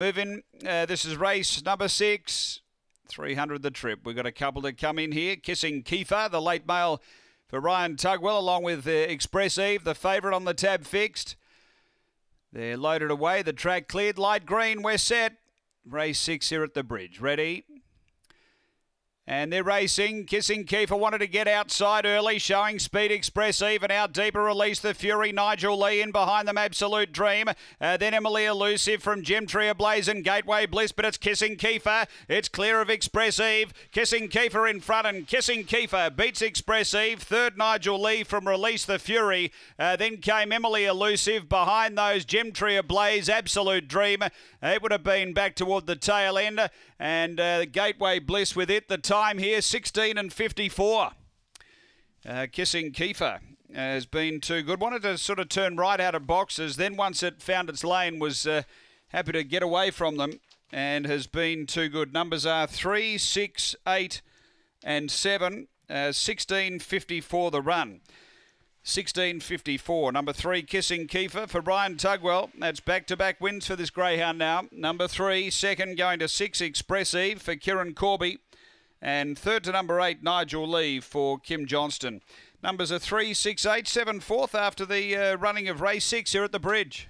Moving, uh, this is race number six, 300 the trip. We've got a couple to come in here. Kissing Kiefer, the late male for Ryan Tugwell, along with uh, Express Eve, the favourite on the tab fixed. They're loaded away, the track cleared, light green, we're set. Race six here at the bridge. Ready? And they're racing. Kissing Kiefer wanted to get outside early, showing Speed Express even out deeper. Release the Fury. Nigel Lee in behind them. Absolute Dream. Uh, then Emily Elusive from Gem Tree Ablaze and Gateway Bliss. But it's Kissing Kiefer. It's clear of Express Eve. Kissing Kiefer in front and Kissing Kiefer beats Express Eve. Third Nigel Lee from Release the Fury. Uh, then came Emily Elusive behind those Gem Tree Ablaze. Absolute Dream. It would have been back toward the tail end and uh, Gateway Bliss with it. The time here, 16 and 54. Uh, kissing Kiefer has been too good. Wanted to sort of turn right out of boxes. Then once it found its lane, was uh, happy to get away from them and has been too good. Numbers are 3, 6, 8 and 7. Uh, 16.54 the run. 16.54. Number three, Kissing Kiefer for Brian Tugwell. That's back to back wins for this greyhound now. Number three, second going to six, Expressive for Kieran Corby. And third to number eight, Nigel Lee for Kim Johnston. Numbers are three, six, eight, seven, fourth after the uh, running of race six here at the bridge.